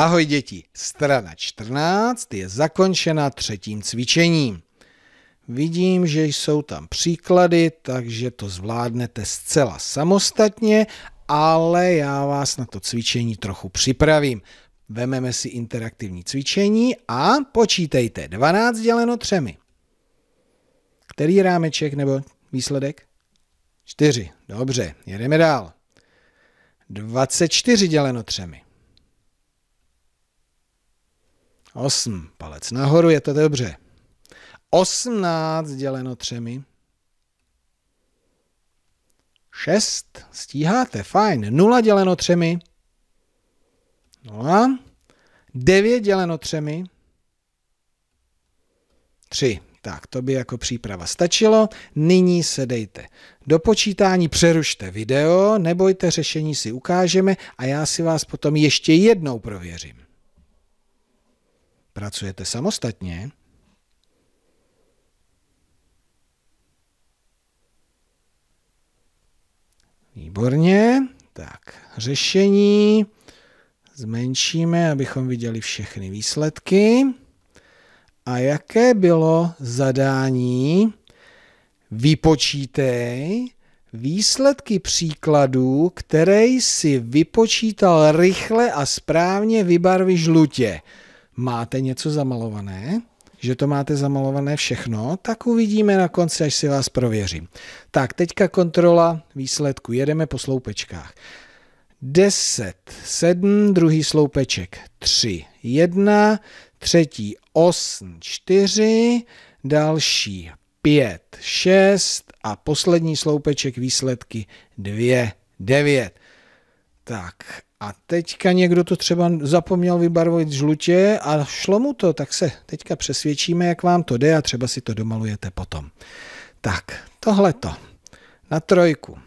Ahoj děti, strana 14 je zakončena třetím cvičením. Vidím, že jsou tam příklady, takže to zvládnete zcela samostatně, ale já vás na to cvičení trochu připravím. Vememe si interaktivní cvičení a počítejte 12 děleno třemi. Který rámeček nebo výsledek? 4. Dobře, jedeme dál. 24 děleno třemi. 8. Palec nahoru, je to dobře. 18 děleno třemi. 6. Stíháte, fajn. 0 děleno třemi. 0. 9 děleno třemi. 3. Tak, to by jako příprava stačilo. Nyní se dejte do počítání, přerušte video, nebojte, řešení si ukážeme a já si vás potom ještě jednou prověřím. Pracujete samostatně? Výborně. Tak, řešení zmenšíme, abychom viděli všechny výsledky. A jaké bylo zadání? Vypočítej výsledky příkladů, které si vypočítal rychle a správně vybarví žlutě máte něco zamalované, že to máte zamalované všechno, tak uvidíme na konci, až si vás prověřím. Tak, teďka kontrola výsledku. Jedeme po sloupečkách. 10, 7, druhý sloupeček 3, 1, třetí 8, 4, další 5, 6 a poslední sloupeček výsledky 2, 9. Tak a teďka někdo to třeba zapomněl vybarvit žlutě a šlo mu to, tak se teďka přesvědčíme, jak vám to jde a třeba si to domalujete potom. Tak, tohle to. Na trojku.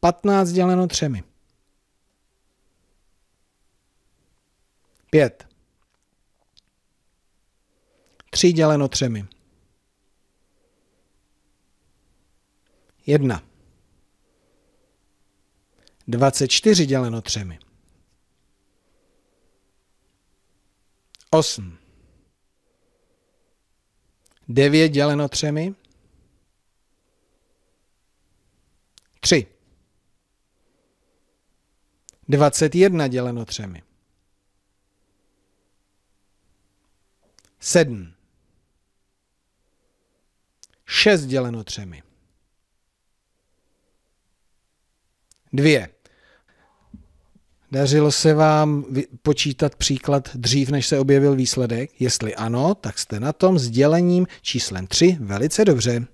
15 děleno třemi. 5. 3 děleno třemi. 1. 24 děleno třemi. 8. 9 děleno třemi. 3. 21 děleno třemi. 7. 6 děleno třemi. 2. Dařilo se vám počítat příklad dřív, než se objevil výsledek? Jestli ano, tak jste na tom s dělením číslem 3 velice dobře.